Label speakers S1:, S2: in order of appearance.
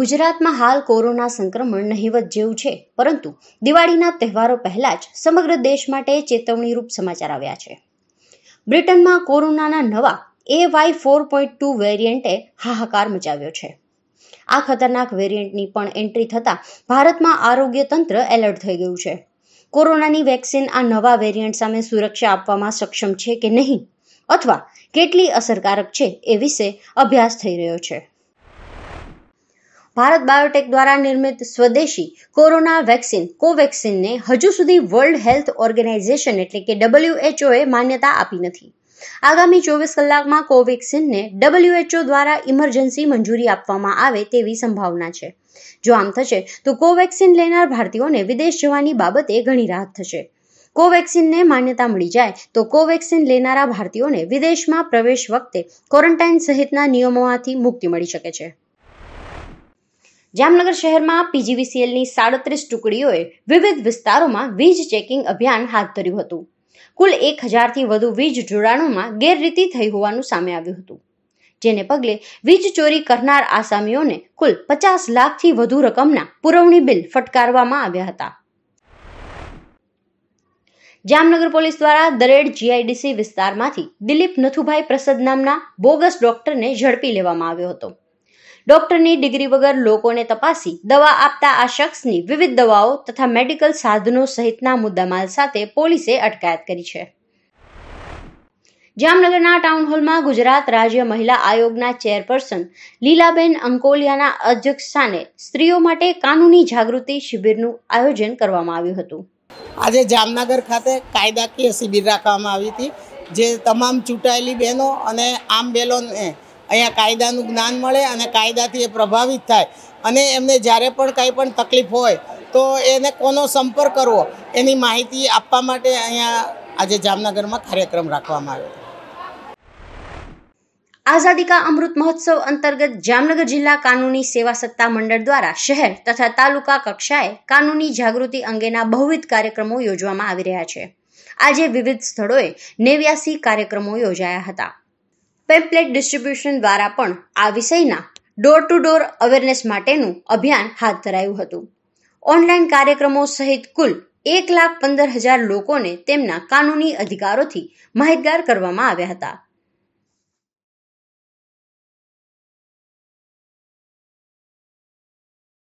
S1: ગુજરાતમાં હાલ કોરોના સંક્રમણ નહીવત જેવું છે પરંતુ દિવાળીના તહેવારો પહેલા જ સમગ્ર દેશ માટે ચેતવણીરૂપ સમાચાર આવ્યા છે બ્રિટનમાં કોરોનાના નવા A Y four point two વેરિયન્ટે હાહાકાર મચાવ્યો છે આ ખતરનાક વેરિયન્ટની પણ એન્ટ્રી થતાં ભારતમાં આરોગ્ય તંત્ર એલર્ટ થઈ ગયું છે કોરોનાની વેક્સિન આ નવા વેરિયન્ટ સામે સુરક્ષા આપવામાં સક્ષમ છે કે નહીં અથવા કેટલી અસરકારક છે એ વિશે અભ્યાસ થઈ રહ્યો છે ભારત બાયોટેક દ્વારા નિર્મિત સ્વદેશી કોરોના વેક્સિન કોવેક્સિનને હજુ સુધી વર્લ્ડ હેલ્થ ઓર્ગેનાઇઝેશન એટલે કે ડબલ્યુએચઓએ માન્યતા આપી નથી આગામી ચોવીસ કલાકમાં કોવેક્સિનને ડબલ્યુએચઓ દ્વારા ઇમરજન્સી મંજૂરી આપવામાં આવે તેવી સંભાવના છે જો આમ થશે તો કોવેક્સિન લેનાર ભારતીયોને વિદેશ જવાની બાબતે ઘણી રાહત થશે કોવેક્સિનને માન્યતા મળી જાય તો કોવેક્સિન લેનારા ભારતીયોને વિદેશમાં પ્રવેશ વખતે ક્વોરન્ટાઇન સહિતના નિયમોમાંથી મુક્તિ મળી શકે છે જામનગર શહેરમાં પીજીવીસીએલની સાડત્રીસ ટુકડીઓએ વિવિધ વિસ્તારોમાં વીજ ચેકિંગ અભિયાન હાથ ધર્યું હતું કુલ એક હજારથી વધુ વીજ જોડાણોમાં ગેરરીતિ થઈ હોવાનું સામે આવ્યું હતું જેને પગલે વીજ ચોરી કરનાર આસામીઓને કુલ પચાસ લાખથી વધુ રકમના પુરવણી બિલ ફટકારવામાં આવ્યા હતા જામનગર પોલીસ દ્વારા દરેડ જીઆઈડીસી વિસ્તારમાંથી દિલીપ નથુભાઈ પ્રસાદ નામના બોગસ ડોક્ટરને ઝડપી લેવામાં આવ્યો હતો ડોક્ટરની ડિગ્રી વગર લોકોને તપાસી દવા આપતા આ શખ્સની વિવિધ દવાઓ તથા મેડિકલ સાધનો સહિતના મુદ્દામાલ સાથે પોલીસે અટકાયત કરી છે જામનગરના ટાઉન હોલમાં ગુજરાત રાજ્ય મહિલા આયોગના ચેરપર્સન લીલાબેન અંકોલિયાના અધ્યક્ષસ્થાને સ્ત્રીઓ માટે કાનૂની જાગૃતિ શિબિરનું આયોજન કરવામાં આવ્યું
S2: હતું આજે જામનગર ખાતે કાયદાકીય શિબિર રાખવામાં આવી હતી જે તમામ ચૂંટાયેલી બહેનો અને આમ બેલોને અહીંયા કાયદાનું જ્ઞાન મળે અને કાયદાથી એ પ્રભાવિત થાય અને એમને જ્યારે પણ કંઈ પણ તકલીફ હોય તો એને કોનો સંપર્ક કરવો એની માહિતી આપવા માટે અહીંયા આજે જામનગરમાં કાર્યક્રમ રાખવામાં આવ્યો
S1: આઝાદી કા અમૃત મહોત્સવ અંતર્ગત જામનગર જિલ્લા કાનૂની સેવા સત્તા મંડળ દ્વારા શહેર તથા તાલુકા કક્ષાએ કાનૂની જાગૃતિ અંગેના બહુવિધ કાર્યક્રમો યોજવામાં આવી રહ્યા છે આજે વિવિધ સ્થળોએ નેવ્યાસી કાર્યક્રમો યોજાયા હતા પેમ્પલેટ ડિસ્ટ્રીબ્યુશન દ્વારા પણ આ વિષયના ડોર ટુ ડોર અવેરનેસ માટેનું અભિયાન હાથ ધરાયું હતું ઓનલાઈન કાર્યક્રમો સહિત કુલ એક લાખ પંદર હજાર લોકોને તેમના કાનૂની અધિકારોથી માહિતગાર કરવામાં આવ્યા હતા